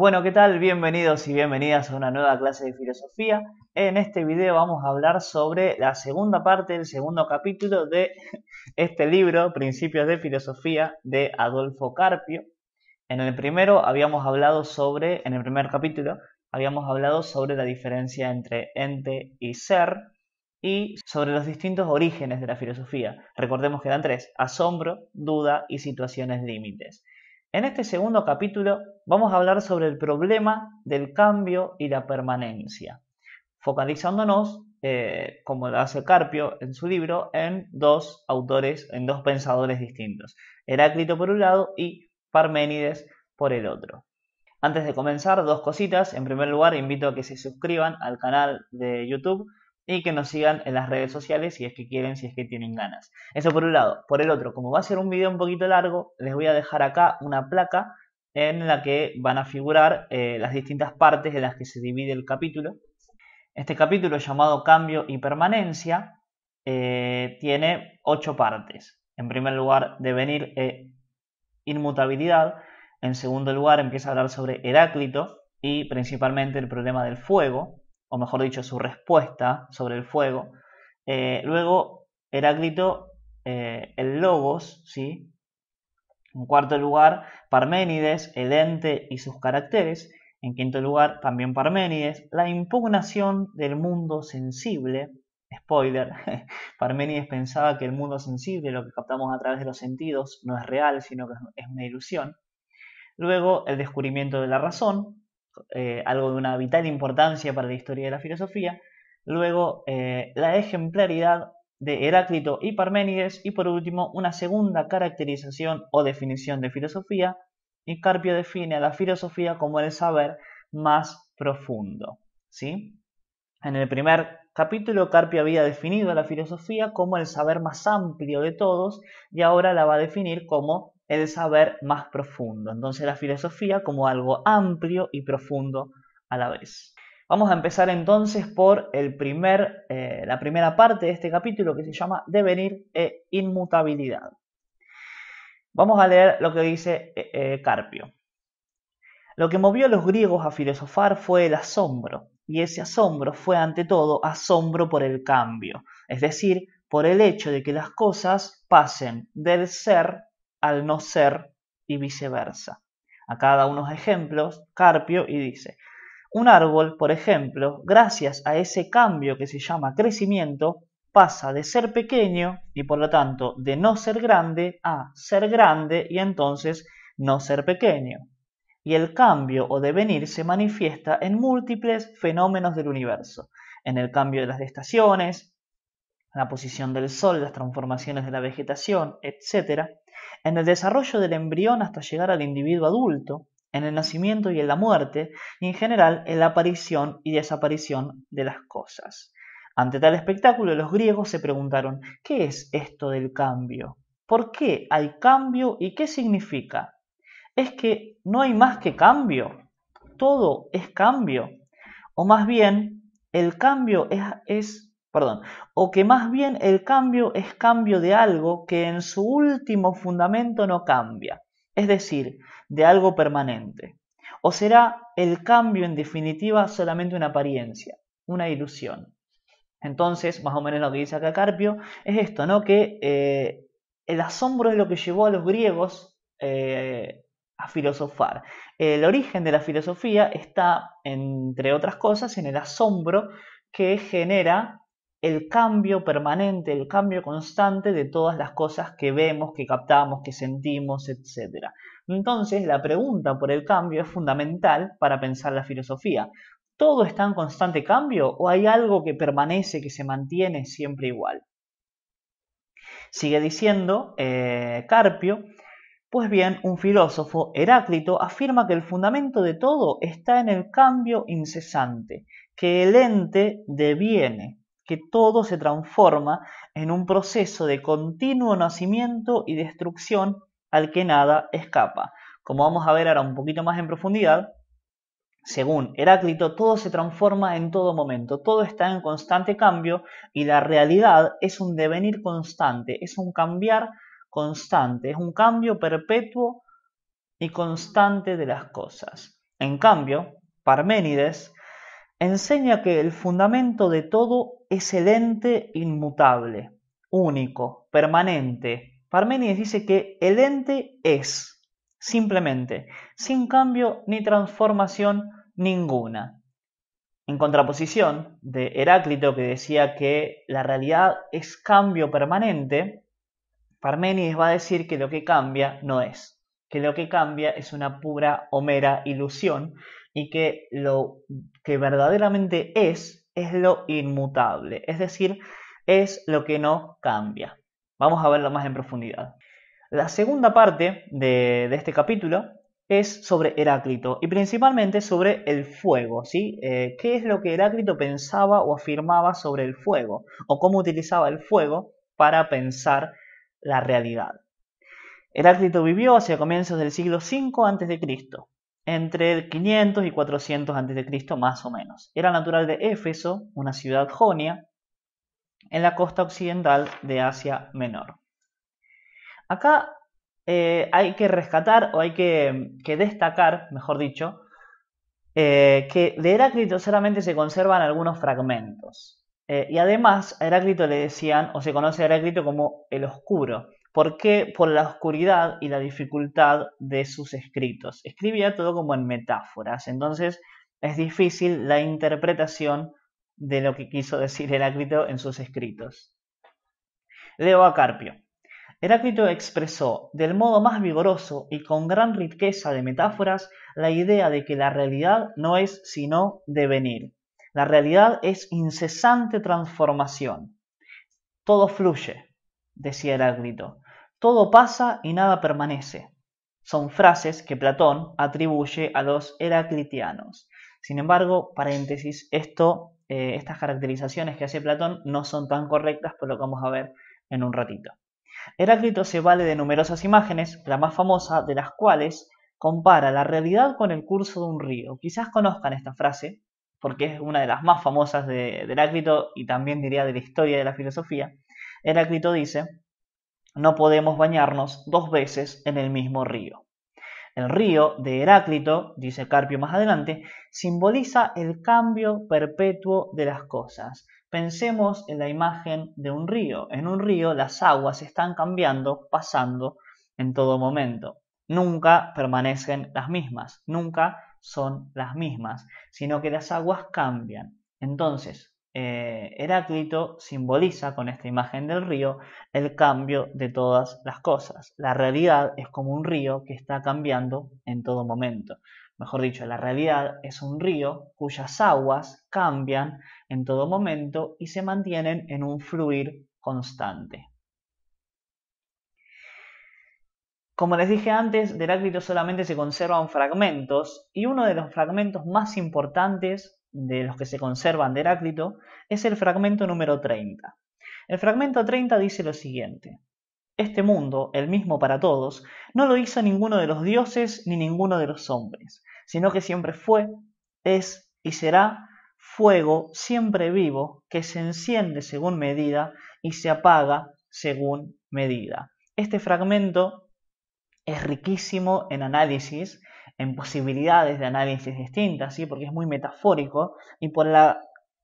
Bueno, ¿qué tal? Bienvenidos y bienvenidas a una nueva clase de filosofía. En este video vamos a hablar sobre la segunda parte, del segundo capítulo de este libro, Principios de Filosofía, de Adolfo Carpio. En el primero habíamos hablado sobre, en el primer capítulo, habíamos hablado sobre la diferencia entre ente y ser y sobre los distintos orígenes de la filosofía. Recordemos que eran tres, asombro, duda y situaciones límites. En este segundo capítulo vamos a hablar sobre el problema del cambio y la permanencia, focalizándonos, eh, como lo hace Carpio en su libro, en dos autores, en dos pensadores distintos, Heráclito por un lado y Parménides por el otro. Antes de comenzar, dos cositas. En primer lugar, invito a que se suscriban al canal de YouTube y que nos sigan en las redes sociales si es que quieren, si es que tienen ganas. Eso por un lado. Por el otro, como va a ser un video un poquito largo, les voy a dejar acá una placa en la que van a figurar eh, las distintas partes en las que se divide el capítulo. Este capítulo llamado Cambio y Permanencia eh, tiene ocho partes. En primer lugar, devenir e inmutabilidad. En segundo lugar, empieza a hablar sobre Heráclito y principalmente el problema del fuego o mejor dicho, su respuesta sobre el fuego. Eh, luego, Heráclito, eh, el Logos, ¿sí? En cuarto lugar, Parménides, el ente y sus caracteres. En quinto lugar, también Parménides, la impugnación del mundo sensible. Spoiler, Parménides pensaba que el mundo sensible, lo que captamos a través de los sentidos, no es real, sino que es una ilusión. Luego, el descubrimiento de la razón, eh, algo de una vital importancia para la historia de la filosofía, luego eh, la ejemplaridad de Heráclito y Parménides y por último una segunda caracterización o definición de filosofía y Carpio define a la filosofía como el saber más profundo. ¿sí? En el primer capítulo Carpio había definido a la filosofía como el saber más amplio de todos y ahora la va a definir como el saber más profundo. Entonces la filosofía como algo amplio y profundo a la vez. Vamos a empezar entonces por el primer, eh, la primera parte de este capítulo que se llama Devenir e Inmutabilidad. Vamos a leer lo que dice eh, eh, Carpio. Lo que movió a los griegos a filosofar fue el asombro, y ese asombro fue ante todo asombro por el cambio, es decir, por el hecho de que las cosas pasen del ser al no ser y viceversa. Acá da unos ejemplos, Carpio, y dice, un árbol, por ejemplo, gracias a ese cambio que se llama crecimiento, pasa de ser pequeño y por lo tanto de no ser grande a ser grande y entonces no ser pequeño. Y el cambio o devenir se manifiesta en múltiples fenómenos del universo, en el cambio de las estaciones, la posición del sol, las transformaciones de la vegetación, etc. En el desarrollo del embrión hasta llegar al individuo adulto, en el nacimiento y en la muerte, y en general en la aparición y desaparición de las cosas. Ante tal espectáculo, los griegos se preguntaron, ¿qué es esto del cambio? ¿Por qué hay cambio y qué significa? Es que no hay más que cambio, todo es cambio, o más bien, el cambio es, es o que más bien el cambio es cambio de algo que en su último fundamento no cambia, es decir, de algo permanente. ¿O será el cambio en definitiva solamente una apariencia, una ilusión? Entonces, más o menos lo que dice acá Carpio es esto, ¿no? Que eh, el asombro es lo que llevó a los griegos eh, a filosofar. El origen de la filosofía está, entre otras cosas, en el asombro que genera el cambio permanente, el cambio constante de todas las cosas que vemos, que captamos, que sentimos, etc. Entonces, la pregunta por el cambio es fundamental para pensar la filosofía. ¿Todo está en constante cambio o hay algo que permanece, que se mantiene siempre igual? Sigue diciendo eh, Carpio, pues bien, un filósofo, Heráclito, afirma que el fundamento de todo está en el cambio incesante, que el ente deviene, que todo se transforma en un proceso de continuo nacimiento y destrucción al que nada escapa. Como vamos a ver ahora un poquito más en profundidad, según Heráclito, todo se transforma en todo momento, todo está en constante cambio y la realidad es un devenir constante, es un cambiar constante, es un cambio perpetuo y constante de las cosas. En cambio, Parménides enseña que el fundamento de todo ente inmutable, único, permanente. Parmenides dice que el ente es, simplemente, sin cambio ni transformación ninguna. En contraposición de Heráclito que decía que la realidad es cambio permanente, Parmenides va a decir que lo que cambia no es, que lo que cambia es una pura o mera ilusión y que lo que verdaderamente es es lo inmutable, es decir, es lo que no cambia. Vamos a verlo más en profundidad. La segunda parte de, este capítulo es sobre Heráclito y principalmente sobre el fuego, ¿sí? Eh, ¿Qué es lo que Heráclito pensaba o afirmaba sobre el fuego? ¿O cómo utilizaba el fuego para pensar la realidad? Heráclito vivió hacia comienzos del siglo V a.C entre 500 y 400 a.C. más o menos. Era natural de Éfeso, una ciudad jonia, en la costa occidental de Asia Menor. Acá eh, hay que rescatar o hay que, destacar, mejor dicho, eh, que de Heráclito solamente se conservan algunos fragmentos. Eh, y además a Heráclito le decían, o se conoce a Heráclito como el oscuro, ¿Por qué? Por la oscuridad y la dificultad de sus escritos. Escribía todo como en metáforas, entonces es difícil la interpretación de lo que quiso decir Heráclito en sus escritos. Leo a Carpio. Heráclito expresó del modo más vigoroso y con gran riqueza de metáforas la idea de que la realidad no es sino devenir. La realidad es incesante transformación. Todo fluye, decía Heráclito todo pasa y nada permanece. Son frases que Platón atribuye a los heraclitianos. Sin embargo, paréntesis, esto, eh, estas caracterizaciones que hace Platón no son tan correctas por lo que vamos a ver en un ratito. Heráclito se vale de numerosas imágenes, la más famosa de las cuales compara la realidad con el curso de un río. Quizás conozcan esta frase, porque es una de las más famosas de, de Heráclito y también diría de la historia de la filosofía. Heráclito dice, no podemos bañarnos dos veces en el mismo río. El río de Heráclito, dice Carpio más adelante, simboliza el cambio perpetuo de las cosas. Pensemos en la imagen de un río. En un río las aguas están cambiando, pasando en todo momento. Nunca permanecen las mismas, nunca son las mismas, sino que las aguas cambian. Entonces, eh, Heráclito simboliza con esta imagen del río el cambio de todas las cosas. La realidad es como un río que está cambiando en todo momento. Mejor dicho, la realidad es un río cuyas aguas cambian en todo momento y se mantienen en un fluir constante. Como les dije antes, de Heráclito solamente se conservan fragmentos y uno de los fragmentos más importantes de los que se conservan de Heráclito es el fragmento número 30. El fragmento 30 dice lo siguiente. Este mundo, el mismo para todos, no lo hizo ninguno de los dioses ni ninguno de los hombres, sino que siempre fue, es y será fuego siempre vivo que se enciende según medida y se apaga según medida. Este fragmento es riquísimo en análisis en posibilidades de análisis distintas, ¿sí? porque es muy metafórico y por la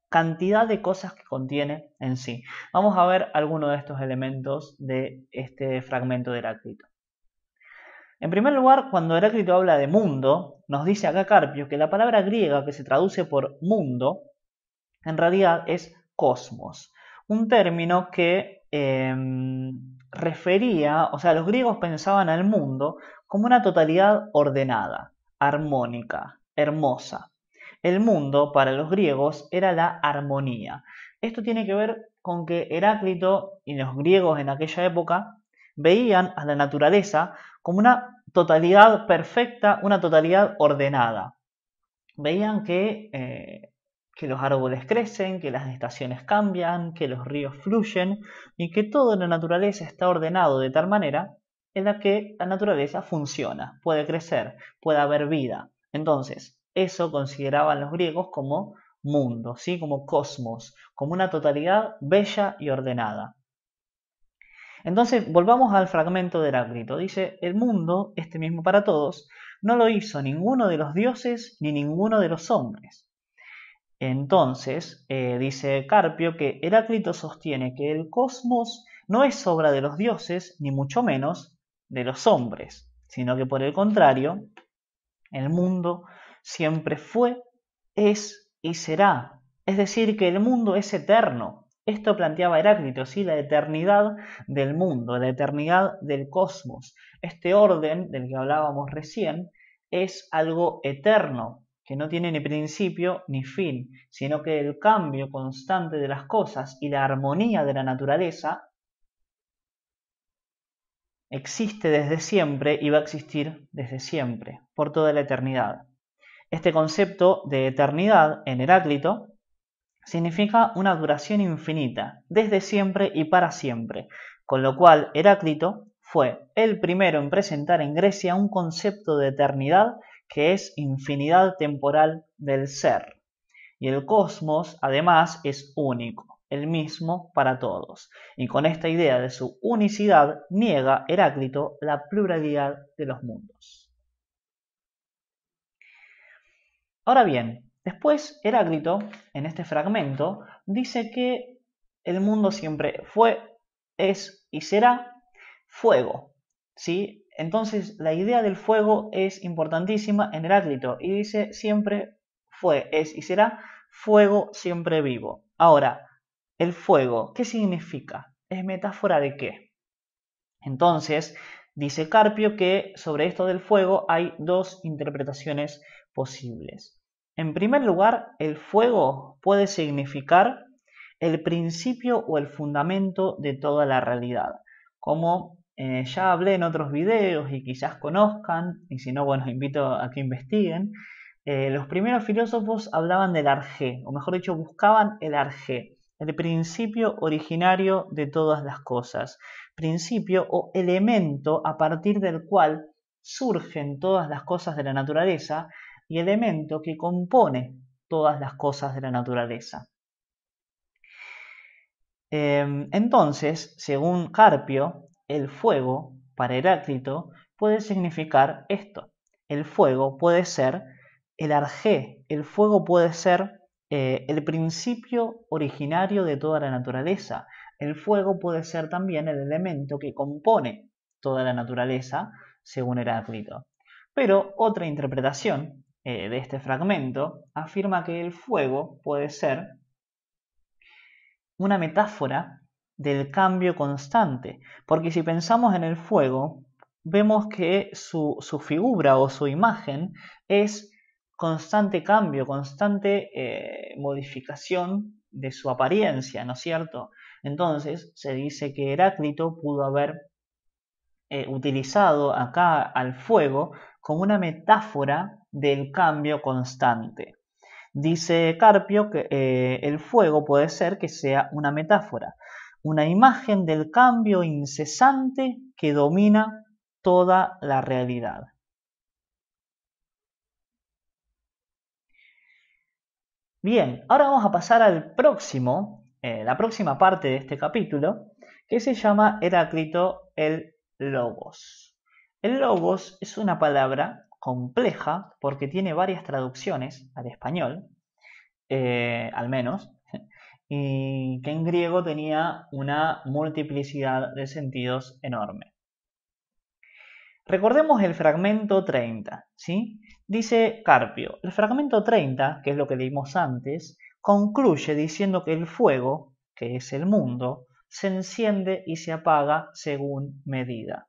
cantidad de cosas que contiene en sí. Vamos a ver algunos de estos elementos de este fragmento de Heráclito. En primer lugar, cuando Heráclito habla de mundo, nos dice acá Carpio que la palabra griega que se traduce por mundo en realidad es cosmos, un término que em, refería, o sea, los griegos pensaban al mundo como una totalidad ordenada, armónica, hermosa. El mundo para los griegos era la armonía. Esto tiene que ver con que Heráclito y los griegos en aquella época veían a la naturaleza como una totalidad perfecta, una totalidad ordenada. Veían que eh, que los árboles crecen, que las estaciones cambian, que los ríos fluyen y que toda la naturaleza está ordenado de tal manera en la que la naturaleza funciona, puede crecer, puede haber vida. Entonces, eso consideraban los griegos como mundo, ¿sí? como cosmos, como una totalidad bella y ordenada. Entonces, volvamos al fragmento de Heráclito. Dice, el mundo, este mismo para todos, no lo hizo ninguno de los dioses ni ninguno de los hombres entonces, eh, dice Carpio que Heráclito sostiene que el cosmos no es obra de los dioses, ni mucho menos de los hombres, sino que por el contrario, el mundo siempre fue, es y será. Es decir, que el mundo es eterno. Esto planteaba Heráclito, ¿sí? la eternidad del mundo, la eternidad del cosmos. Este orden del que hablábamos recién es algo eterno, que no tiene ni principio ni fin, sino que el cambio constante de las cosas y la armonía de la naturaleza existe desde siempre y va a existir desde siempre, por toda la eternidad. Este concepto de eternidad en Heráclito significa una duración infinita, desde siempre y para siempre, con lo cual Heráclito fue el primero en presentar en Grecia un concepto de eternidad que es infinidad temporal del ser. Y el cosmos, además, es único, el mismo para todos. Y con esta idea de su unicidad niega Heráclito la pluralidad de los mundos. Ahora bien, después Heráclito, en este fragmento, dice que el mundo siempre fue, es y será fuego. ¿sí? Entonces, la idea del fuego es importantísima en Heráclito y dice siempre fue, es y será fuego siempre vivo. Ahora, el fuego, ¿qué significa? ¿Es metáfora de qué? Entonces, dice Carpio que sobre esto del fuego hay dos interpretaciones posibles. En primer lugar, el fuego puede significar el principio o el fundamento de toda la realidad, como eh, ya hablé en otros videos y quizás conozcan, y si no, bueno, invito a que investiguen. Eh, los primeros filósofos hablaban del arjé, o mejor dicho, buscaban el arjé, el principio originario de todas las cosas, principio o elemento a partir del cual surgen todas las cosas de la naturaleza y elemento que compone todas las cosas de la naturaleza. Em, entonces, según Carpio, el fuego, para Heráclito, puede significar esto. El fuego puede ser el arjé, el fuego puede ser eh, el principio originario de toda la naturaleza. El fuego puede ser también el elemento que compone toda la naturaleza, según Heráclito. Pero otra interpretación eh, de este fragmento afirma que el fuego puede ser una metáfora del cambio constante. Porque si pensamos en el fuego, vemos que su, figura o su imagen es constante cambio, constante eh, modificación de su apariencia, ¿no es cierto? Entonces se dice que Heráclito pudo haber eh, utilizado acá al fuego como una metáfora del cambio constante. Dice Carpio que eh, el fuego puede ser que sea una metáfora, una imagen del cambio incesante que domina toda la realidad. Bien, ahora vamos a pasar al próximo, eh, la próxima parte de este capítulo, que se llama Heráclito el Lobos. El Logos es una palabra compleja porque tiene varias traducciones al español, eh, al menos, que en griego tenía una multiplicidad de sentidos enorme. Recordemos el fragmento 30, ¿sí? Dice Carpio, el fragmento 30, que es lo que leímos antes, concluye diciendo que el fuego, que es el mundo, se enciende y se apaga según medida.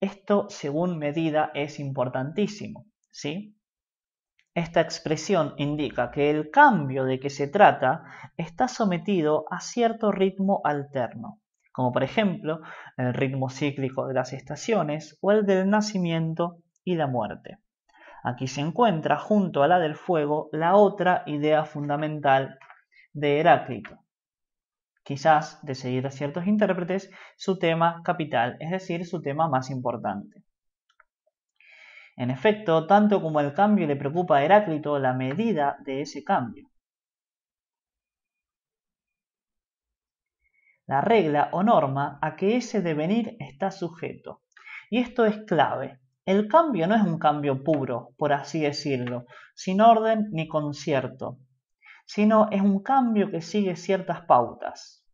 Esto según medida es importantísimo, ¿sí? Esta expresión indica que el cambio de que se trata está sometido a cierto ritmo alterno, como por ejemplo el ritmo cíclico de las estaciones o el del nacimiento y la muerte. Aquí se encuentra junto a la del fuego la otra idea fundamental de Heráclito. Quizás, de seguir a ciertos intérpretes, su tema capital, es decir, su tema más importante. En efecto, tanto como el cambio le preocupa a Heráclito, la medida de ese cambio. La regla o norma a que ese devenir está sujeto. Y esto es clave. El cambio no es un cambio puro, por así decirlo, sin orden ni concierto, sino es un cambio que sigue ciertas pautas.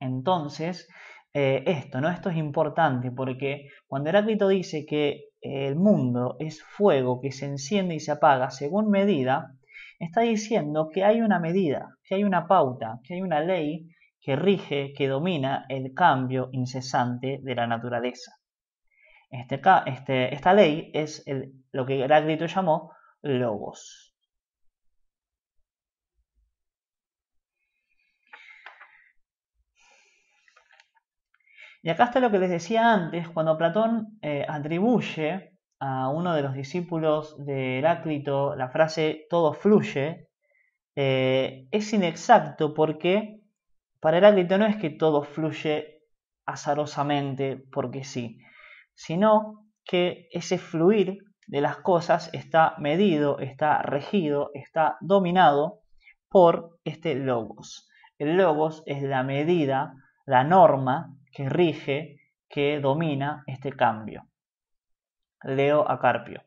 Entonces, eh, esto, ¿no? Esto es importante porque cuando Heráclito dice que eh, el mundo es fuego que se enciende y se apaga según medida, está diciendo que hay una medida, que hay una pauta, que hay una ley que rige, que domina el cambio incesante de la naturaleza. Este este, esta ley es lo que Heráclito llamó logos. Y acá está lo que les decía antes, cuando Platón eh, atribuye a uno de los discípulos de Heráclito la frase todo fluye, eh, es inexacto porque para Heráclito no es que todo fluye azarosamente porque sí, sino que ese fluir de las cosas está medido, está regido, está dominado por este logos. El logos es la medida, la norma que rige, que domina este cambio. Leo a Carpio.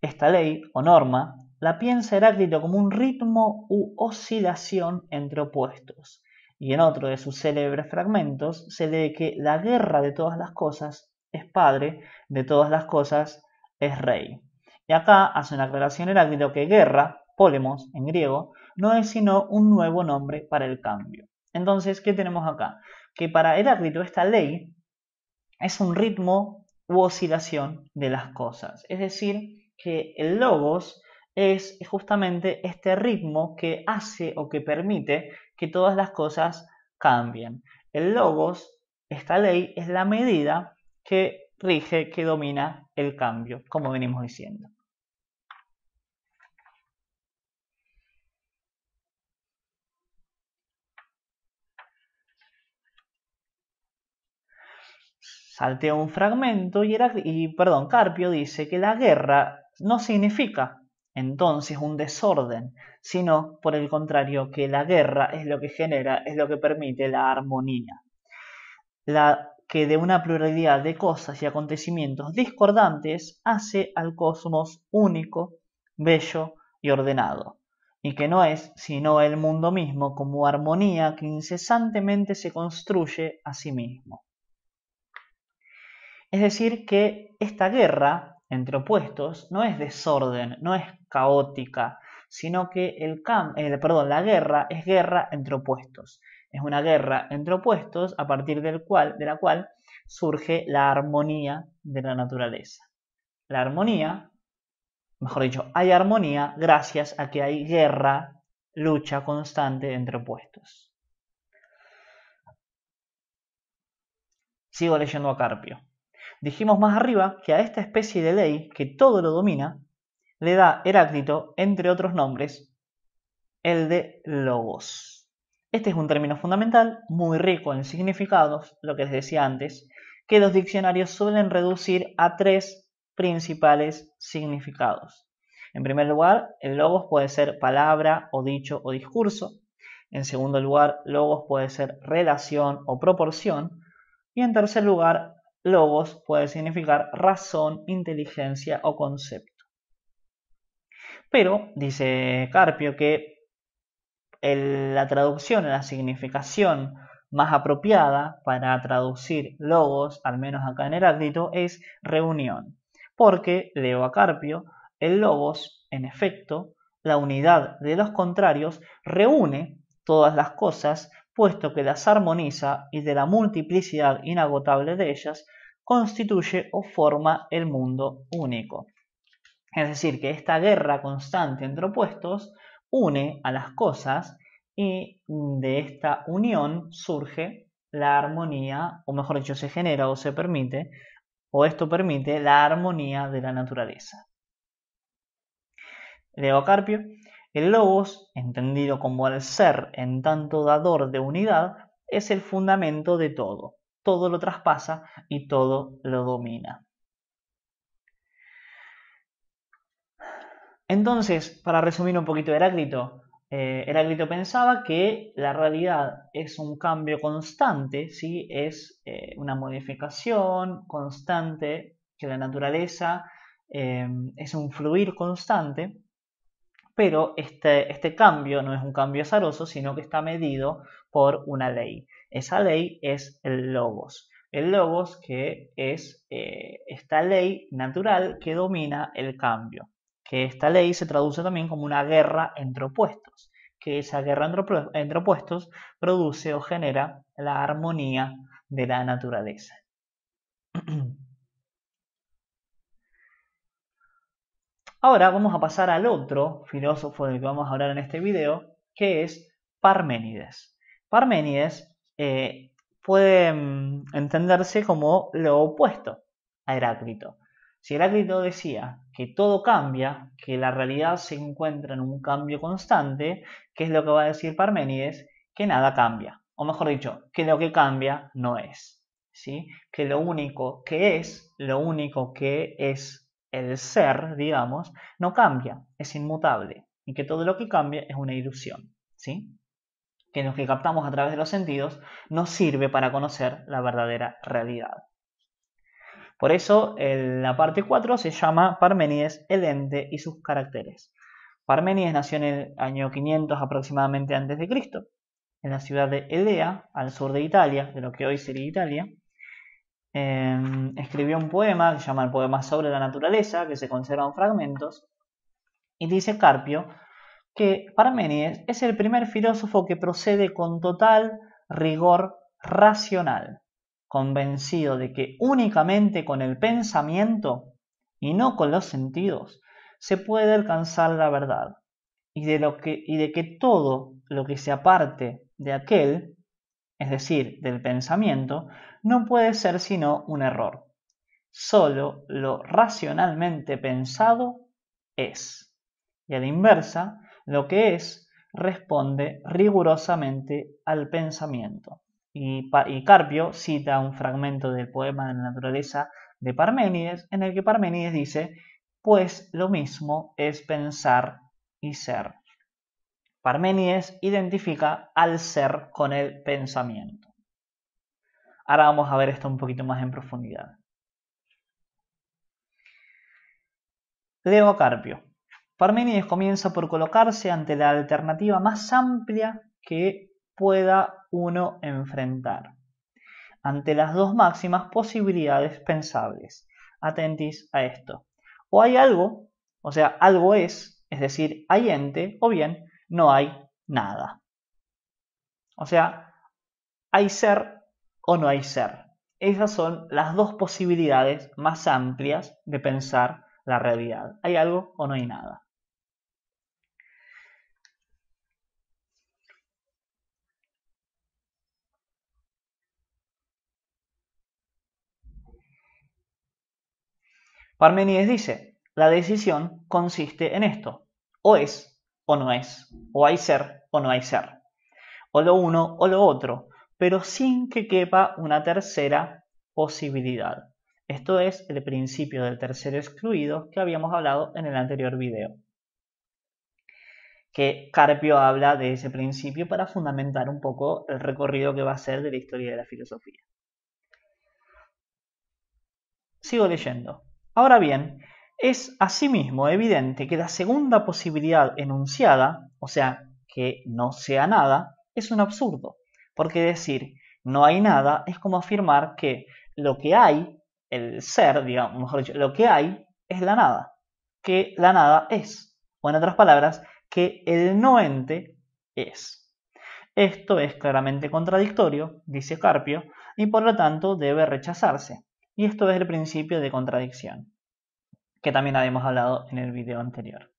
Esta ley o norma la piensa Heráclito como un ritmo u oscilación entre opuestos, y en otro de sus célebres fragmentos se lee que la guerra de todas las cosas es padre, de todas las cosas es rey. Y acá hace una aclaración Heráclito que guerra, polemos en griego, no es sino un nuevo nombre para el cambio. Entonces, ¿qué tenemos acá? que para Heráclito esta ley es un ritmo u oscilación de las cosas. Es decir, que el logos es justamente este ritmo que hace o que permite que todas las cosas cambien. El logos, esta ley, es la medida que rige, que domina el cambio, como venimos diciendo. saltea un fragmento y, y perdón, Carpio dice que la guerra no significa entonces un desorden, sino por el contrario que la guerra es lo que genera, es lo que permite la armonía. La que de una pluralidad de cosas y acontecimientos discordantes hace al cosmos único, bello y ordenado, y que no es sino el mundo mismo como armonía que incesantemente se construye a sí mismo. Es decir, que esta guerra entre opuestos no es desorden, no es caótica, sino que el eh, perdón, la guerra es guerra entre opuestos. Es una guerra entre opuestos a partir de la cual surge la armonía de la naturaleza. La armonía, mejor dicho, hay armonía gracias a que hay guerra, lucha constante entre opuestos. Sigo leyendo a Carpio. Dijimos más arriba que a esta especie de ley que todo lo domina, le da Heráclito, entre otros nombres, el de logos. Este es un término fundamental, muy rico en significados, lo que les decía antes, que los diccionarios suelen reducir a tres principales significados. En primer lugar, el logos puede ser palabra o dicho o discurso. En segundo lugar, logos puede ser relación o proporción. Y en tercer lugar, Logos puede significar razón, inteligencia o concepto. Pero dice Carpio que la traducción, la significación más apropiada para traducir logos, al menos acá en Heráclito, es reunión. Porque, leo a Carpio, el logos, en efecto, la unidad de los contrarios, reúne todas las cosas, puesto que las armoniza y de la multiplicidad inagotable de ellas constituye o forma el mundo único. Es decir, que esta guerra constante entre opuestos une a las cosas y de esta unión surge la armonía, o mejor dicho, se genera o se permite, o esto permite la armonía de la naturaleza. Leo Carpio, el logos, entendido como el ser en tanto dador de unidad, es el fundamento de todo, todo lo traspasa y todo lo domina. Entonces, para resumir un poquito Heráclito, eh, Heráclito pensaba que la realidad es un cambio constante, ¿sí? es eh, una modificación constante, que la naturaleza eh, es un fluir constante, pero este, este cambio no es un cambio azaroso, sino que está medido por una ley. Esa ley es el logos. El logos que es eh, esta ley natural que domina el cambio. Que esta ley se traduce también como una guerra entre opuestos. Que esa guerra entre opuestos produce o genera la armonía de la naturaleza. Ahora vamos a pasar al otro filósofo del que vamos a hablar en este video, que es Parménides. Parménides eh, puede mm, entenderse como lo opuesto a Heráclito. Si Heráclito decía que todo cambia, que la realidad se encuentra en un cambio constante, ¿qué es lo que va a decir Parménides? Que nada cambia. O mejor dicho, que lo que cambia no es. ¿sí? Que lo único que es, lo único que es el ser, digamos, no cambia, es inmutable. Y que todo lo que cambia es una ilusión. ¿sí? que en los que captamos a través de los sentidos, nos sirve para conocer la verdadera realidad. Por eso, la parte 4 se llama Parménides, el ente y sus caracteres. Parménides nació en el año 500 aproximadamente antes de Cristo, en la ciudad de Elea, al sur de Italia, de lo que hoy sería Italia. Em, escribió un poema que se llama el poema sobre la naturaleza, que se conservan fragmentos, y dice Carpio que Parmenides es el primer filósofo que procede con total rigor racional, convencido de que únicamente con el pensamiento y no con los sentidos se puede alcanzar la verdad y de, que, y de que todo lo que se aparte de aquel, es decir, del pensamiento, no puede ser sino un error. Solo lo racionalmente pensado es. Y a la inversa, lo que es responde rigurosamente al pensamiento. Y, Carpio cita un fragmento del poema de la naturaleza de Parménides, en el que Parménides dice, pues lo mismo es pensar y ser. Parménides identifica al ser con el pensamiento. Ahora vamos a ver esto un poquito más en profundidad. Leo Carpio. Parménides comienza por colocarse ante la alternativa más amplia que pueda uno enfrentar, ante las dos máximas posibilidades pensables. Atentis a esto. O hay algo, o sea, algo es, es decir, hay ente, o bien no hay nada. O sea, hay ser o no hay ser. Esas son las dos posibilidades más amplias de pensar la realidad. Hay algo o no hay nada. Parmenides dice, la decisión consiste en esto, o es o no es, o hay ser o no hay ser, o lo uno o lo otro, pero sin que quepa una tercera posibilidad. Esto es el principio del tercero excluido que habíamos hablado en el anterior video. Que Carpio habla de ese principio para fundamentar un poco el recorrido que va a ser de la historia de la filosofía. Sigo leyendo. Ahora bien, es asimismo evidente que la segunda posibilidad enunciada, o sea, que no sea nada, es un absurdo, porque decir no hay nada es como afirmar que lo que hay, el ser, digamos, mejor dicho, lo que hay es la nada, que la nada es, o en otras palabras, que el no ente es. Esto es claramente contradictorio, dice Carpio, y por lo tanto debe rechazarse. Y esto es el principio de contradicción, que también habíamos hablado en el video anterior.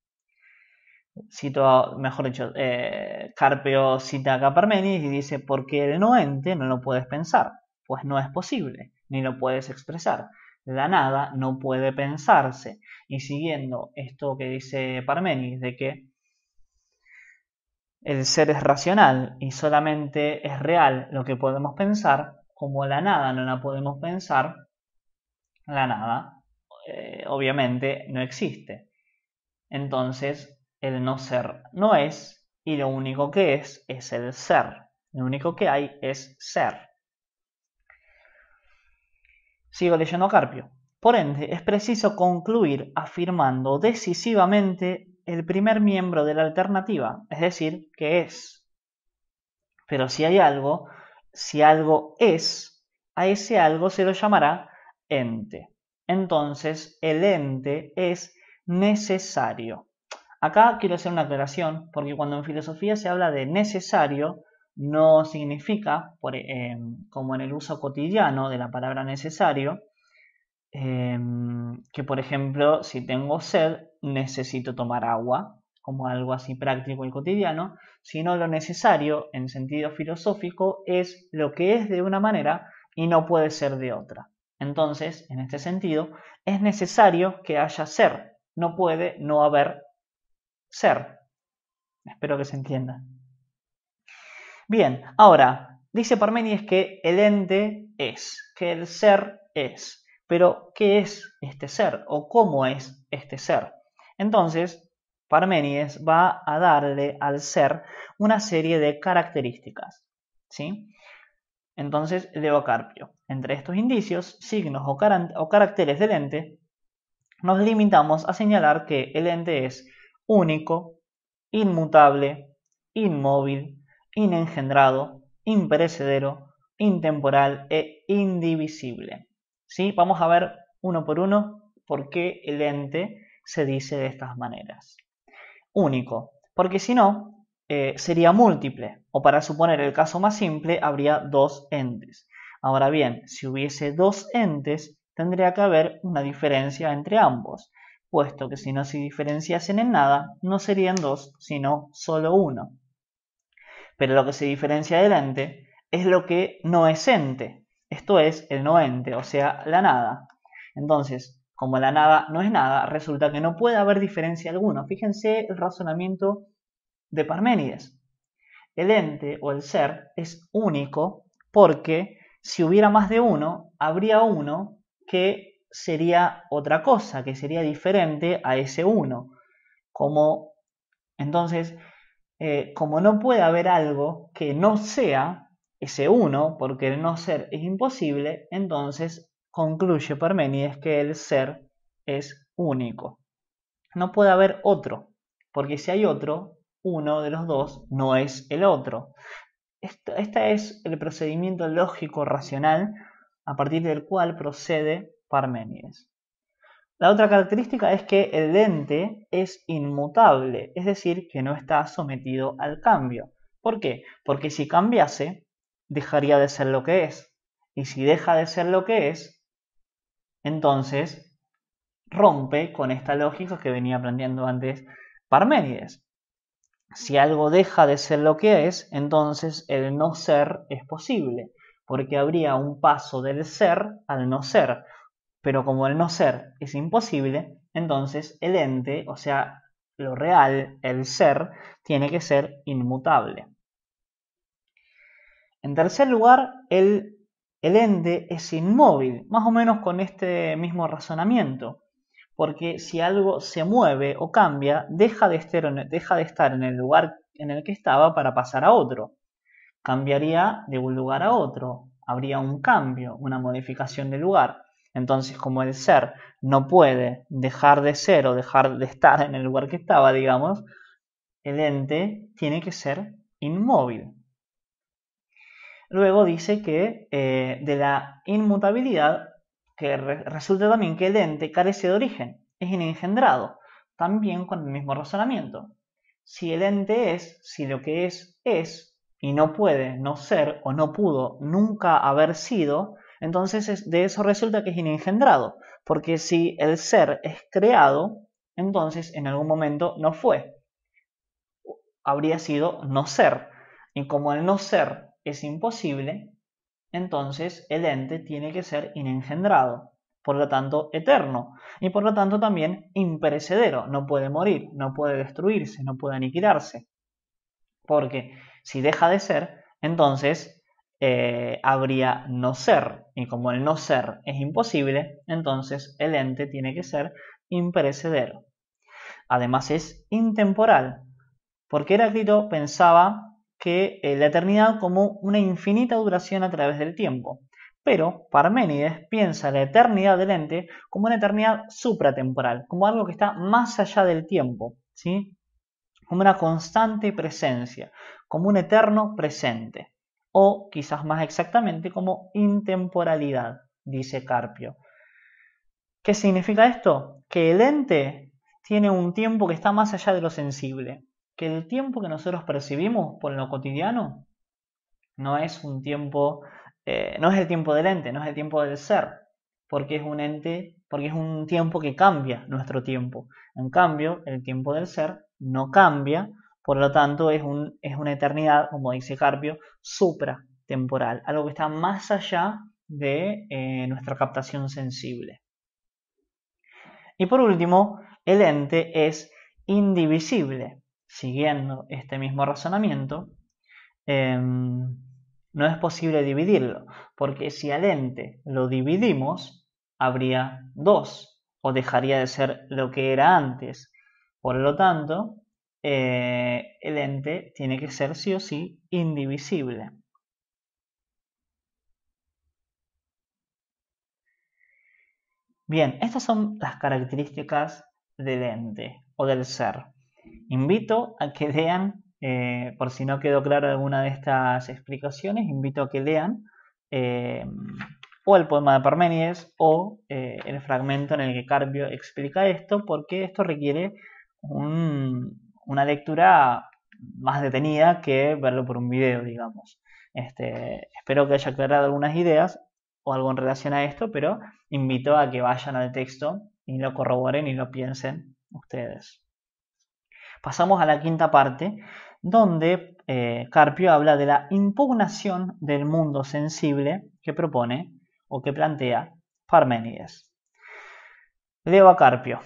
Cito, mejor dicho, eh, Carpeo cita a Parmenides y dice, porque el no ente no lo puedes pensar, pues no es posible, ni lo puedes expresar. La nada no puede pensarse. Y siguiendo esto que dice Parmenides de que el ser es racional y solamente es real lo que podemos pensar, como la nada no la podemos pensar, la nada, eh, obviamente, no existe. Entonces, el no ser no es y lo único que es es el ser. Lo único que hay es ser. Sigo leyendo Carpio. Por ende, es preciso concluir afirmando decisivamente el primer miembro de la alternativa, es decir, que es. Pero si hay algo, si algo es, a ese algo se lo llamará ente. Entonces, el ente es necesario. Acá quiero hacer una aclaración, porque cuando en filosofía se habla de necesario, no significa, em, como en el uso cotidiano de la palabra necesario, em, que por ejemplo, si tengo sed, necesito tomar agua, como algo así práctico y cotidiano, sino lo necesario en sentido filosófico es lo que es de una manera y no puede ser de otra. Entonces, en este sentido, es necesario que haya ser. No puede no haber ser. Espero que se entienda. Bien, ahora, dice Parmenides que el ente es, que el ser es. Pero, ¿qué es este ser o cómo es este ser? Entonces, Parmenides va a darle al ser una serie de características. ¿sí? entonces el evocarpio. Entre estos indicios, signos o, o caracteres del ente, nos limitamos a señalar que el ente es único, inmutable, inmóvil, inengendrado, imperecedero, intemporal e indivisible. ¿Sí? Vamos a ver uno por uno por qué el ente se dice de estas maneras. Único, porque si no, eh, sería múltiple, o para suponer el caso más simple, habría dos entes. Ahora bien, si hubiese dos entes, tendría que haber una diferencia entre ambos, puesto que si no se diferenciasen en nada, no serían dos, sino solo uno. Pero lo que se diferencia del ente es lo que no es ente, esto es el no ente, o sea, la nada. Entonces, como la nada no es nada, resulta que no puede haber diferencia alguna. Fíjense el razonamiento de Parménides. El ente o el ser es único porque si hubiera más de uno, habría uno que sería otra cosa, que sería diferente a ese uno. Como, entonces, eh, como no puede haber algo que no sea ese uno, porque el no ser es imposible, entonces concluye Parménides que el ser es único. No puede haber otro, porque si hay otro, uno de los dos no es el otro. Este, es el procedimiento lógico racional a partir del cual procede Parménides. La otra característica es que el ente es inmutable, es decir, que no está sometido al cambio. ¿Por qué? Porque si cambiase, dejaría de ser lo que es. Y si deja de ser lo que es, entonces rompe con esta lógica que venía planteando antes Parménides si algo deja de ser lo que es, entonces el no ser es posible, porque habría un paso del ser al no ser. Pero como el no ser es imposible, entonces el ente, o sea, lo real, el ser, tiene que ser inmutable. En tercer lugar, el, ente es inmóvil, más o menos con este mismo razonamiento porque si algo se mueve o cambia, deja de, estar en el lugar en el que estaba para pasar a otro. Cambiaría de un lugar a otro, habría un cambio, una modificación de lugar. Entonces, como el ser no puede dejar de ser o dejar de estar en el lugar que estaba, digamos, el ente tiene que ser inmóvil. Luego dice que eh, de la inmutabilidad que resulta también que el ente carece de origen, es inengendrado, también con el mismo razonamiento. Si el ente es, si lo que es es, y no puede no ser o no pudo nunca haber sido, entonces de eso resulta que es inengendrado, porque si el ser es creado, entonces en algún momento no fue. Habría sido no ser. Y como el no ser es imposible, entonces el ente tiene que ser inengendrado, por lo tanto eterno, y por lo tanto también imperecedero, no puede morir, no puede destruirse, no puede aniquilarse, porque si deja de ser, entonces eh, habría no ser, y como el no ser es imposible, entonces el ente tiene que ser imperecedero. Además es intemporal, porque Heráclito pensaba que eh, la eternidad como una infinita duración a través del tiempo. Pero Parménides piensa la eternidad del ente como una eternidad supratemporal, como algo que está más allá del tiempo, ¿sí? como una constante presencia, como un eterno presente, o quizás más exactamente como intemporalidad, dice Carpio. ¿Qué significa esto? Que el ente tiene un tiempo que está más allá de lo sensible, que el tiempo que nosotros percibimos por lo cotidiano no es un tiempo, eh, no es el tiempo del ente, no es el tiempo del ser, porque es un ente, porque es un tiempo que cambia nuestro tiempo. En cambio, el tiempo del ser no cambia, por lo tanto es, es una eternidad, como dice Carpio, supratemporal, algo que está más allá de eh, nuestra captación sensible. Y por último, el ente es indivisible siguiendo este mismo razonamiento, em, no es posible dividirlo, porque si al ente lo dividimos, habría dos, o dejaría de ser lo que era antes. Por lo tanto, eh, el ente tiene que ser sí o sí indivisible. Bien, estas son las características del ente o del ser invito a que lean, eh, por si no quedó claro alguna de estas explicaciones, invito a que lean eh, o el poema de Parménides o eh, el fragmento en el que Carpio explica esto, porque esto requiere una lectura más detenida que verlo por un video, digamos. Este, espero que haya aclarado algunas ideas o algo en relación a esto, pero invito a que vayan al texto y lo corroboren y lo piensen ustedes. Pasamos a la quinta parte, donde eh, Carpio habla de la impugnación del mundo sensible que propone o que plantea Parménides. Leo a Carpio.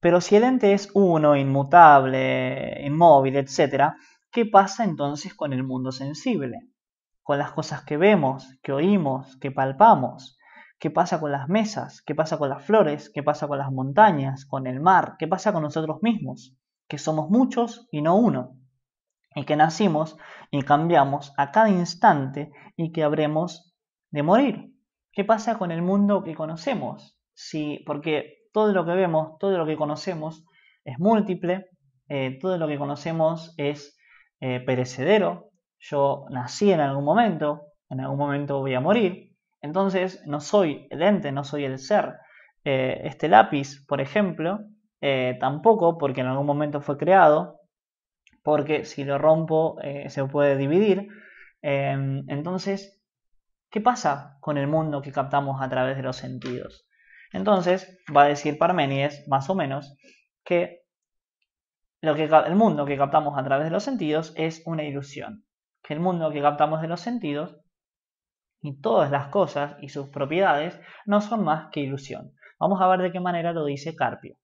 Pero si el ente es uno, inmutable, inmóvil, etc., ¿qué pasa entonces con el mundo sensible? Con las cosas que vemos, que oímos, que palpamos. ¿Qué pasa con las mesas? ¿Qué pasa con las flores? ¿Qué pasa con las montañas? ¿Con el mar? ¿Qué pasa con nosotros mismos? que somos muchos y no uno, y que nacimos y cambiamos a cada instante y que habremos de morir. ¿Qué pasa con el mundo que conocemos? Si, porque todo lo que vemos, todo lo que conocemos es múltiple, eh, todo lo que conocemos es eh, perecedero. Yo nací en algún momento, en algún momento voy a morir, entonces no soy el ente, no soy el ser. Eh, este lápiz, por ejemplo, eh, tampoco, porque en algún momento fue creado, porque si lo rompo eh, se puede dividir. Em, entonces, ¿qué pasa con el mundo que captamos a través de los sentidos? Entonces, va a decir Parménides, más o menos, que, lo que el mundo que captamos a través de los sentidos es una ilusión. Que el mundo que captamos de los sentidos y todas las cosas y sus propiedades no son más que ilusión. Vamos a ver de qué manera lo dice Carpio.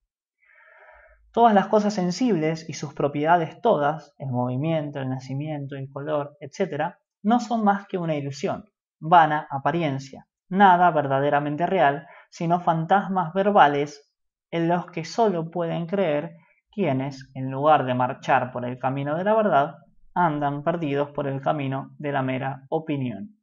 Todas las cosas sensibles y sus propiedades todas, el movimiento, el nacimiento, el color, etc., no son más que una ilusión, vana apariencia, nada verdaderamente real, sino fantasmas verbales en los que solo pueden creer quienes, en lugar de marchar por el camino de la verdad, andan perdidos por el camino de la mera opinión.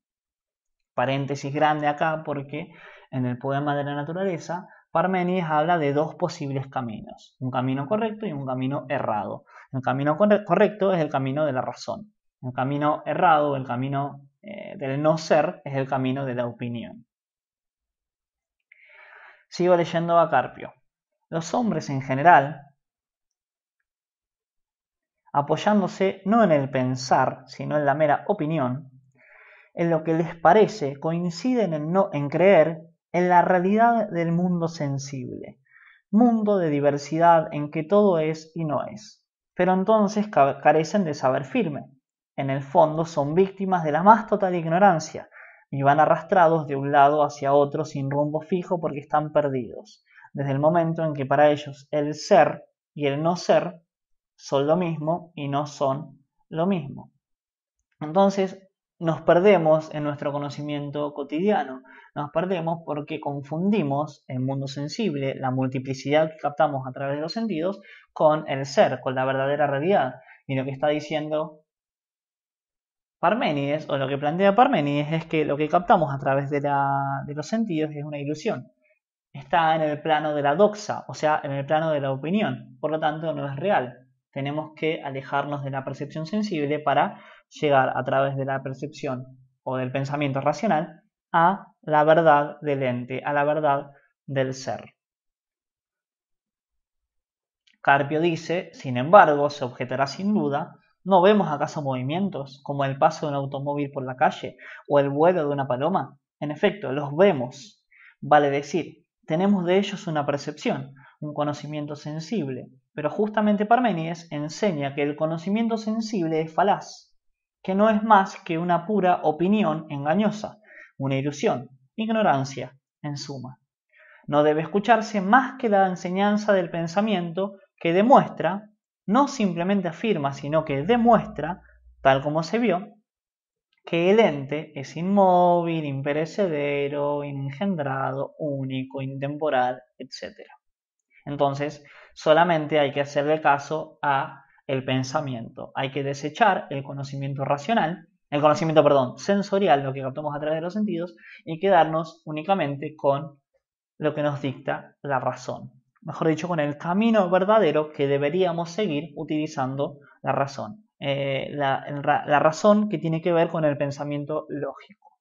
Paréntesis grande acá porque en el poema de la naturaleza Parmenides habla de dos posibles caminos, un camino correcto y un camino errado. El camino correcto es el camino de la razón, el camino errado, el camino eh, del no ser, es el camino de la opinión. Sigo leyendo a Carpio. Los hombres en general, apoyándose no en el pensar, sino en la mera opinión, en lo que les parece, coinciden en, no, en creer en la realidad del mundo sensible, mundo de diversidad en que todo es y no es. Pero entonces carecen de saber firme. En el fondo son víctimas de la más total ignorancia y van arrastrados de un lado hacia otro sin rumbo fijo porque están perdidos, desde el momento en que para ellos el ser y el no ser son lo mismo y no son lo mismo. Entonces, nos perdemos en nuestro conocimiento cotidiano, nos perdemos porque confundimos el mundo sensible, la multiplicidad que captamos a través de los sentidos, con el ser, con la verdadera realidad. Y lo que está diciendo Parménides, o lo que plantea Parménides, es que lo que captamos a través de, de los sentidos es una ilusión. Está en el plano de la doxa, o sea, en el plano de la opinión. Por lo tanto, no es real. Tenemos que alejarnos de la percepción sensible para llegar a través de la percepción o del pensamiento racional a la verdad del ente, a la verdad del ser. Carpio dice, sin embargo, se objetará sin duda, ¿no vemos acaso movimientos como el paso de un automóvil por la calle o el vuelo de una paloma? En efecto, los vemos. Vale decir, tenemos de ellos una percepción, un conocimiento sensible, pero justamente Parménides enseña que el conocimiento sensible es falaz, que no es más que una pura opinión engañosa, una ilusión, ignorancia, en suma. No debe escucharse más que la enseñanza del pensamiento que demuestra, no simplemente afirma, sino que demuestra, tal como se vio, que el ente es inmóvil, imperecedero, engendrado, único, intemporal, etc. Entonces, solamente hay que hacerle caso a el pensamiento. Hay que desechar el conocimiento racional, el conocimiento, perdón, sensorial, lo que captamos a través de los sentidos, y quedarnos únicamente con lo que nos dicta la razón. Mejor dicho, con el camino verdadero que deberíamos seguir utilizando la razón. Eh, la, la razón que tiene que ver con el pensamiento lógico.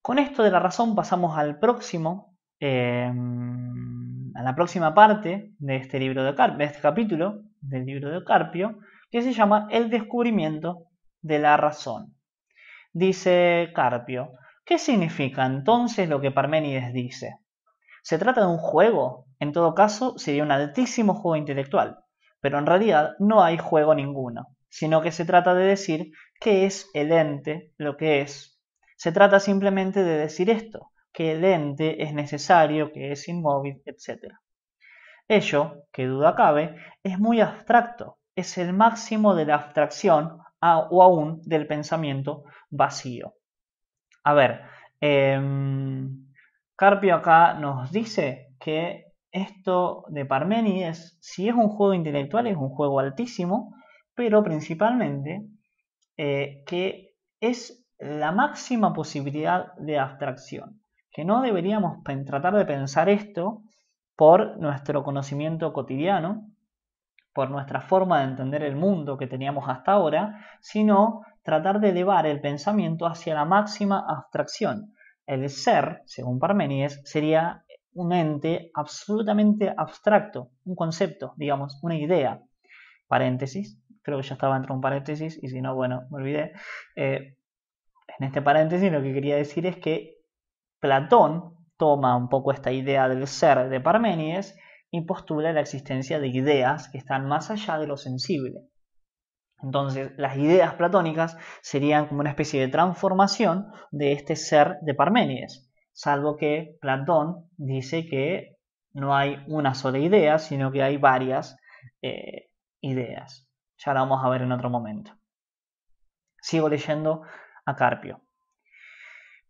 Con esto de la razón pasamos al próximo Em, a la próxima parte de este libro de este capítulo del libro de Carpio, que se llama El descubrimiento de la razón. Dice Carpio, ¿qué significa entonces lo que Parménides dice? ¿Se trata de un juego? En todo caso, sería un altísimo juego intelectual, pero en realidad no hay juego ninguno, sino que se trata de decir qué es el ente, lo que es. Se trata simplemente de decir esto, que el ente es necesario, que es inmóvil, etc. Ello, que duda cabe, es muy abstracto, es el máximo de la abstracción o aún del pensamiento vacío. A ver, em, Carpio acá nos dice que esto de Parménides, si es un juego intelectual, es un juego altísimo, pero principalmente eh, que es la máxima posibilidad de abstracción que no deberíamos tratar de pensar esto por nuestro conocimiento cotidiano, por nuestra forma de entender el mundo que teníamos hasta ahora, sino tratar de elevar el pensamiento hacia la máxima abstracción. El ser, según Parménides, sería un ente absolutamente abstracto, un concepto, digamos, una idea. Paréntesis, creo que ya estaba entre un paréntesis y si no, bueno, me olvidé. Eh, en este paréntesis lo que quería decir es que Platón toma un poco esta idea del ser de Parménides y postula la existencia de ideas que están más allá de lo sensible. Entonces, las ideas platónicas serían como una especie de transformación de este ser de Parménides, salvo que Platón dice que no hay una sola idea, sino que hay varias eh, ideas. Ya la vamos a ver en otro momento. Sigo leyendo a Carpio.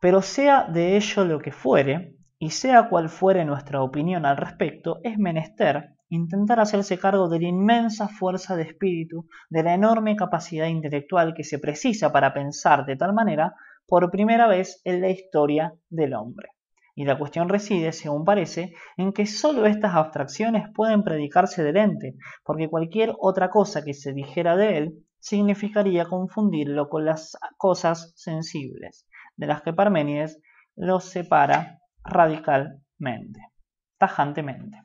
Pero sea de ello lo que fuere, y sea cual fuere nuestra opinión al respecto, es menester intentar hacerse cargo de la inmensa fuerza de espíritu, de la enorme capacidad intelectual que se precisa para pensar de tal manera por primera vez en la historia del hombre. Y la cuestión reside, según parece, en que sólo estas abstracciones pueden predicarse del ente, porque cualquier otra cosa que se dijera de él significaría confundirlo con las cosas sensibles de las que Parménides los separa radicalmente, tajantemente.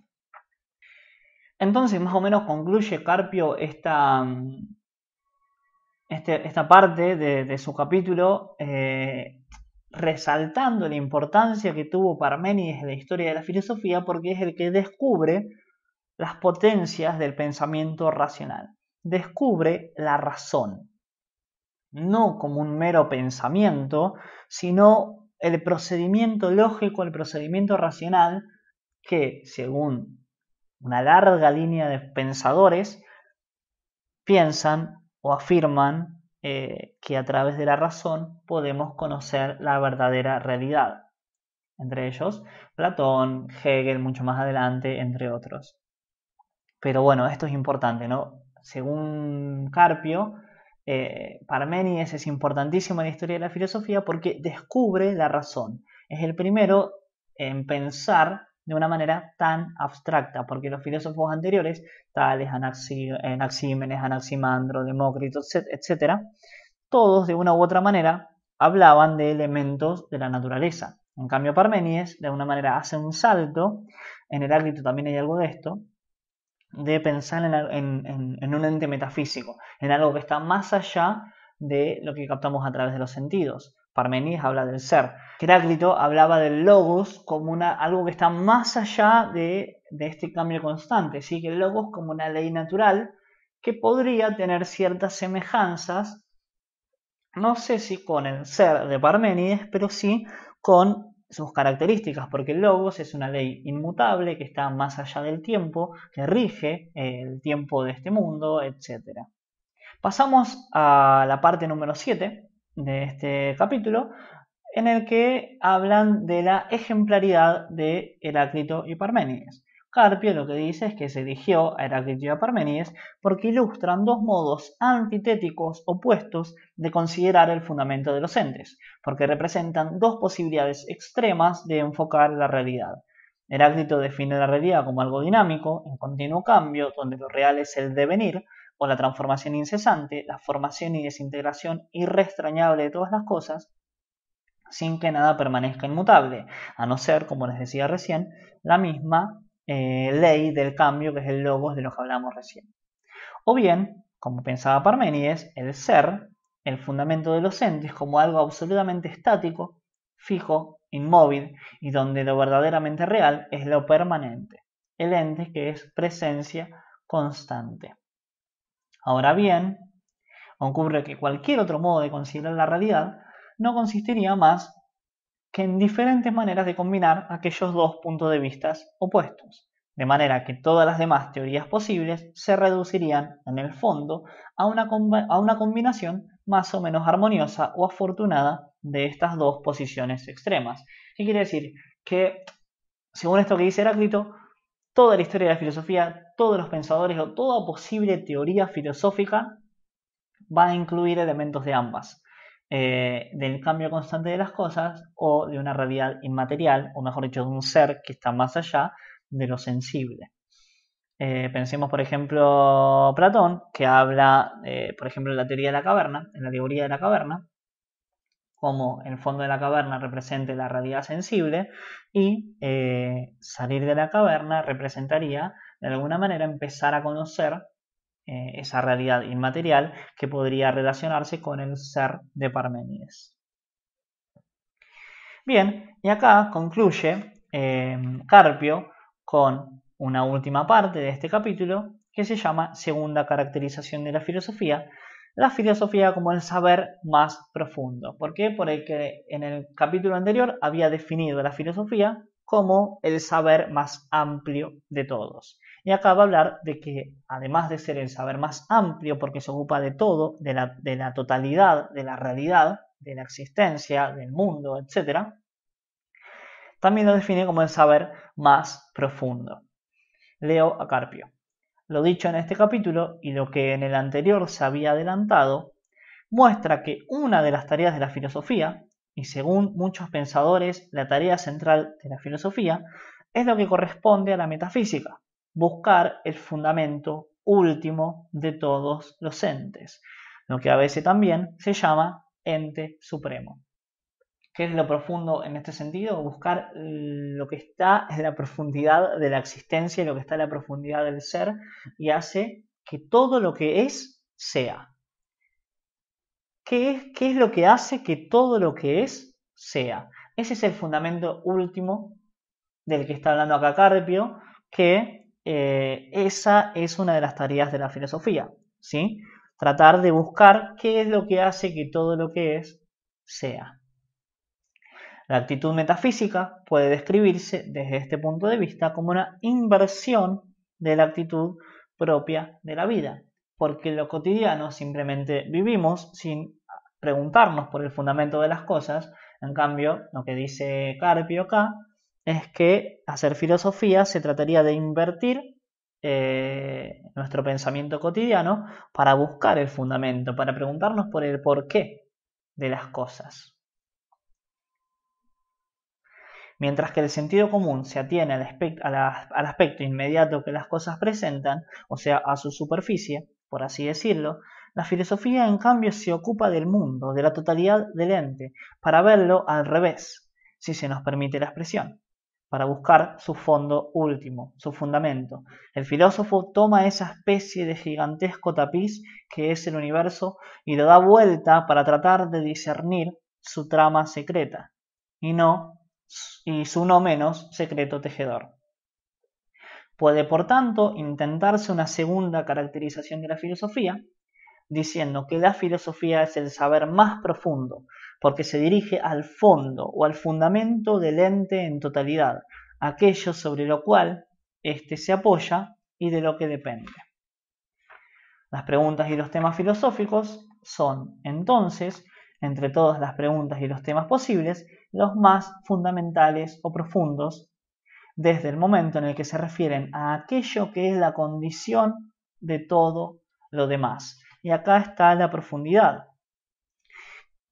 Entonces, más o menos concluye Carpio esta, este, esta parte de, su capítulo eh, resaltando la importancia que tuvo Parménides en la historia de la filosofía porque es el que descubre las potencias del pensamiento racional, descubre la razón, no como un mero pensamiento, sino el procedimiento lógico, el procedimiento racional, que según una larga línea de pensadores, piensan o afirman eh, que a través de la razón podemos conocer la verdadera realidad. Entre ellos, Platón, Hegel, mucho más adelante, entre otros. Pero bueno, esto es importante, ¿no? Según Carpio, eh, Parménides es importantísimo en la historia de la filosofía porque descubre la razón. Es el primero en pensar de una manera tan abstracta, porque los filósofos anteriores, tales Anaxímenes, Anaximandro, Demócrito, etc., todos de una u otra manera hablaban de elementos de la naturaleza. En cambio, Parménides de una manera hace un salto, en el Heráclito también hay algo de esto, de pensar en, un ente metafísico, en algo que está más allá de lo que captamos a través de los sentidos. Parmenides habla del ser. Heráclito hablaba del logos como algo que está más allá de, este cambio constante, Así que el logos como una ley natural que podría tener ciertas semejanzas, no sé si con el ser de Parmenides, pero sí con sus características, porque el logos es una ley inmutable que está más allá del tiempo, que rige el tiempo de este mundo, etc. Pasamos a la parte número 7 de este capítulo, en el que hablan de la ejemplaridad de Heráclito y Parménides. Carpio lo que dice es que se dirigió a Heráclito y a Parmenides porque ilustran dos modos antitéticos opuestos de considerar el fundamento de los entes, porque representan dos posibilidades extremas de enfocar la realidad. Heráclito define la realidad como algo dinámico, en continuo cambio, donde lo real es el devenir o la transformación incesante, la formación y desintegración irrestrañable de todas las cosas, sin que nada permanezca inmutable, a no ser, como les decía recién, la misma eh, ley del cambio, que es el logos de lo que hablamos recién. O bien, como pensaba Parménides, el ser, el fundamento de los entes, como algo absolutamente estático, fijo, inmóvil, y donde lo verdaderamente real es lo permanente, el ente que es presencia constante. Ahora bien, ocurre que cualquier otro modo de considerar la realidad no consistiría más que en diferentes maneras de combinar aquellos dos puntos de vista opuestos, de manera que todas las demás teorías posibles se reducirían, en el fondo, a una, a una combinación más o menos armoniosa o afortunada de estas dos posiciones extremas. ¿Qué quiere decir? Que, según esto que dice Heráclito, toda la historia de la filosofía, todos los pensadores o toda posible teoría filosófica va a incluir elementos de ambas. Eh, del cambio constante de las cosas o de una realidad inmaterial, o mejor dicho, de un ser que está más allá de lo sensible. Eh, pensemos, por ejemplo, Platón, que habla, eh, por ejemplo, de la teoría de la caverna, en la teoría de la caverna, como el fondo de la caverna represente la realidad sensible y salir de la caverna representaría, de alguna manera, empezar a conocer eh, esa realidad inmaterial que podría relacionarse con el ser de Parménides. Bien, y acá concluye eh, Carpio con una última parte de este capítulo que se llama Segunda caracterización de la filosofía, la filosofía como el saber más profundo. ¿Por qué? Porque en el capítulo anterior había definido la filosofía como el saber más amplio de todos. Y acá va hablar de que, además de ser el saber más amplio, porque se ocupa de todo, de la, totalidad, de la realidad, de la existencia, del mundo, etc., también lo define como el saber más profundo. Leo Acarpio. Carpio. Lo dicho en este capítulo y lo que en el anterior se había adelantado, muestra que una de las tareas de la filosofía, y según muchos pensadores la tarea central de la filosofía, es lo que corresponde a la metafísica, buscar el fundamento último de todos los entes, lo que a veces también se llama ente supremo. ¿Qué es lo profundo en este sentido? Buscar lo que está en la profundidad de la existencia y lo que está en la profundidad del ser y hace que todo lo que es sea. ¿Qué es, qué es lo que hace que todo lo que es sea? Ese es el fundamento último del que está hablando acá Carpio, que eh, esa es una de las tareas de la filosofía, ¿sí? Tratar de buscar qué es lo que hace que todo lo que es sea. La actitud metafísica puede describirse desde este punto de vista como una inversión de la actitud propia de la vida, porque en lo cotidiano simplemente vivimos sin preguntarnos por el fundamento de las cosas, en cambio, lo que dice Carpio acá es que hacer filosofía se trataría de invertir eh, nuestro pensamiento cotidiano para buscar el fundamento, para preguntarnos por el porqué de las cosas. Mientras que el sentido común se atiene al aspecto inmediato que las cosas presentan, o sea, a su superficie, por así decirlo, la filosofía en cambio se ocupa del mundo, de la totalidad del ente, para verlo al revés, si se nos permite la expresión para buscar su fondo último, su fundamento. El filósofo toma esa especie de gigantesco tapiz que es el universo y lo da vuelta para tratar de discernir su trama secreta y no y su no menos secreto tejedor. Puede, por tanto, intentarse una segunda caracterización de la filosofía, diciendo que la filosofía es el saber más profundo, porque se dirige al fondo o al fundamento del ente en totalidad, aquello sobre lo cual éste se apoya y de lo que depende. Las preguntas y los temas filosóficos son, entonces, entre todas las preguntas y los temas posibles, los más fundamentales o profundos, desde el momento en el que se refieren a aquello que es la condición de todo lo demás, y acá está la profundidad.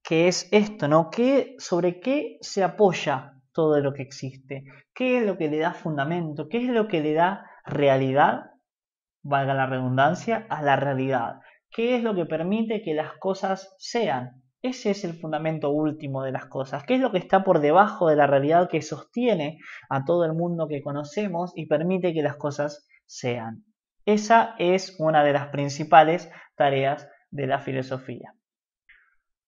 ¿Qué es esto? ¿no? ¿Qué, ¿Sobre qué se apoya todo lo que existe? ¿Qué es lo que le da fundamento? ¿Qué es lo que le da realidad? Valga la redundancia, a la realidad. ¿Qué es lo que permite que las cosas sean? Ese es el fundamento último de las cosas. ¿Qué es lo que está por debajo de la realidad que sostiene a todo el mundo que conocemos y permite que las cosas sean? Esa es una de las principales tareas de la filosofía.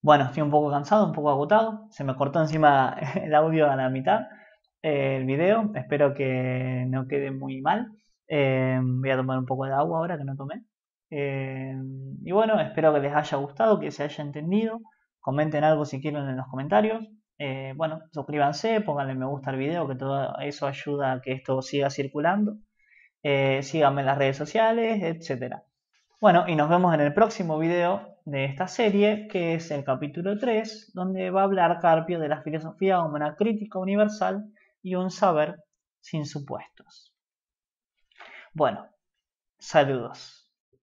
Bueno, estoy un poco cansado, un poco agotado, se me cortó encima el audio a la mitad, eh, el video, espero que no quede muy mal. Eh, voy a tomar un poco de agua ahora que no tomé. Eh, y bueno, espero que les haya gustado, que se haya entendido. Comenten algo si quieren en los comentarios. bueno, suscríbanse, pónganle me gusta al video, que todo eso ayuda a que esto siga circulando. síganme en las redes sociales, etcétera. Bueno, y nos vemos en el próximo video de esta serie, que es el capítulo 3, donde va a hablar Carpio de la filosofía como una crítica universal y un saber sin supuestos. Bueno, saludos.